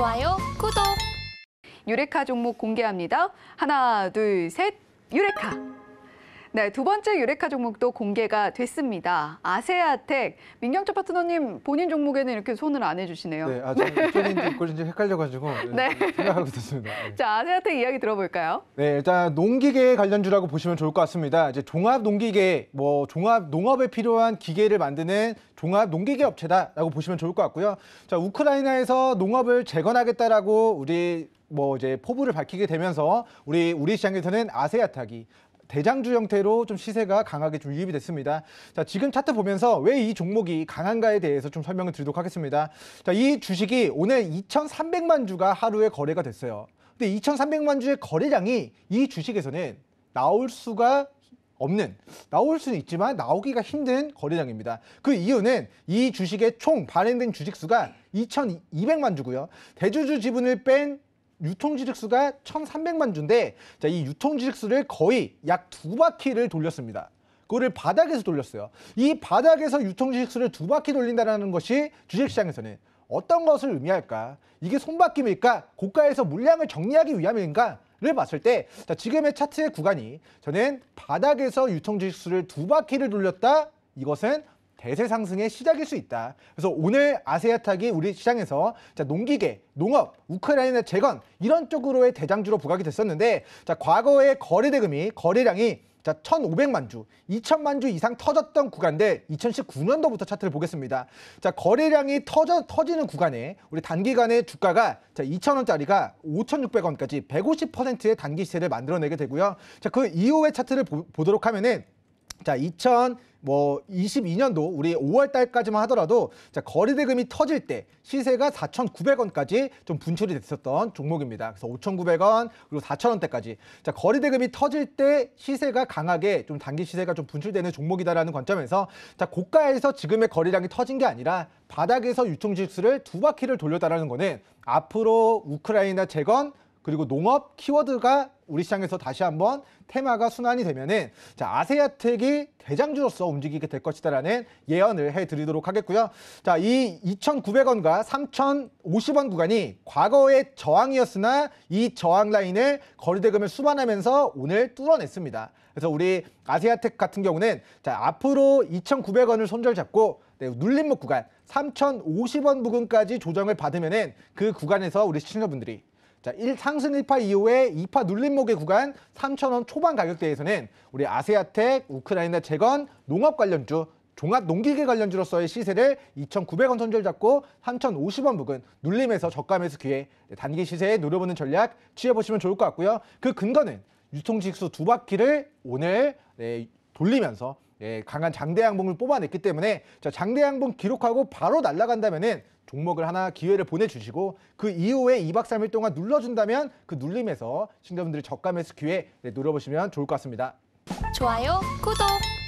좋아요, 구독! 유레카 종목 공개합니다. 하나, 둘, 셋, 유레카! 네, 두 번째 유레카 종목도 공개가 됐습니다. 아세아텍. 민경철 파트너님 본인 종목에는 이렇게 손을 안 해주시네요. 네, 아, 저는 이쪽이쪽 헷갈려가지고 네. 생각하고 있습니다 네. 자, 아세아텍 이야기 들어볼까요? 네, 일단 농기계 관련주라고 보시면 좋을 것 같습니다. 이제 종합 농기계, 뭐 종합 농업에 필요한 기계를 만드는 종합 농기계 업체다라고 보시면 좋을 것 같고요. 자, 우크라이나에서 농업을 재건하겠다라고 우리 뭐 이제 포부를 밝히게 되면서 우리 우리 시장에서는 아세아탁이 대장주 형태로 좀 시세가 강하게 좀 유입이 됐습니다. 자, 지금 차트 보면서 왜 이 종목이 강한가에 대해서 좀 설명을 드리도록 하겠습니다. 자, 이 주식이 오늘 2,300만 주가 하루에 거래가 됐어요. 근데 2,300만 주의 거래량이 이 주식에서는 나올 수가 없는 나올 수는 있지만 나오기가 힘든 거래량입니다. 그 이유는 이 주식의 총 발행된 주식수가 2,200만 주고요. 대주주 지분을 뺀 유통지식수가 1,300만 주인데 자, 이 유통지식수를 거의 약 두 바퀴를 돌렸습니다. 그거를 바닥에서 돌렸어요. 이 바닥에서 유통지식수를 두 바퀴 돌린다는 것이 주식시장에서는 어떤 것을 의미할까? 이게 손바뀜일까? 고가에서 물량을 정리하기 위함인가? 를 봤을 때 자, 지금의 차트의 구간이 저는 바닥에서 유통지식수를 두 바퀴를 돌렸다 이것은 대세 상승의 시작일 수 있다. 그래서 오늘 아세아탁이 우리 시장에서 자, 농기계, 농업, 우크라이나 재건 이런 쪽으로의 대장주로 부각이 됐었는데 자, 과거의 거래 대금이 거래량이 자, 1,500만 주, 2,000만 주 이상 터졌던 구간인데 2019년도부터 차트를 보겠습니다. 자, 거래량이 터져, 터지는 구간에 우리 단기간에 주가가 자, 2,000원짜리가 5,600원까지 150%의 단기 시세를 만들어내게 되고요. 자, 그 이후의 차트를 보, 보도록 하면은 자, 2 0 22년도 우리 5월 달까지만 하더라도 자, 거래 대금이 터질 때 시세가 4,900원까지 좀 분출이 됐었던 종목입니다. 그래서 5,900원 그리고 4,000원대까지. 자, 거래 대금이 터질 때 시세가 강하게 좀 단기 시세가 좀 분출되는 종목이다라는 관점에서 자, 고가에서 지금의 거래량이 터진 게 아니라 바닥에서 유통 지수를 두 바퀴를 돌렸다라는 거는 앞으로 우크라이나 재건 그리고 농업 키워드가 우리 시장에서 다시 한번 테마가 순환이 되면은 자 아세아텍이 대장주로서 움직이게 될 것이다라는 예언을 해드리도록 하겠고요. 자이 2,900원과 3,050원 구간이 과거의 저항이었으나 이 저항 라인을 거래대금을 수반하면서 오늘 뚫어냈습니다. 그래서 우리 아세아텍 같은 경우는 자 앞으로 2,900원을 손절 잡고 네, 눌림목 구간 3,050원 부근까지 조정을 받으면은 그 구간에서 우리 시청자분들이 자, 1, 상승 1파 이후에 2파 눌림목의 구간 3천원 초반 가격대에서는 우리 아세아텍, 우크라이나 재건, 농업 관련주 종합 농기계 관련주로서의 시세를 2,900원 선절 잡고 3,050원 부근 눌림에서 저가 매서 기회 단기 시세에 노려보는 전략 취해보시면 좋을 것 같고요. 그 근거는 유통지수 두 바퀴를 오늘 네, 돌리면서 예, 강한 장대양봉을 뽑아냈기 때문에 자, 장대양봉 기록하고 바로 날아간다면은 종목을 하나 기회를 보내주시고 그 이후에 2박 3일 동안 눌러준다면 그 눌림에서 시청자분들이 적가 매수 기회 네, 노려보시면 좋을 것 같습니다. 좋아요, 구독!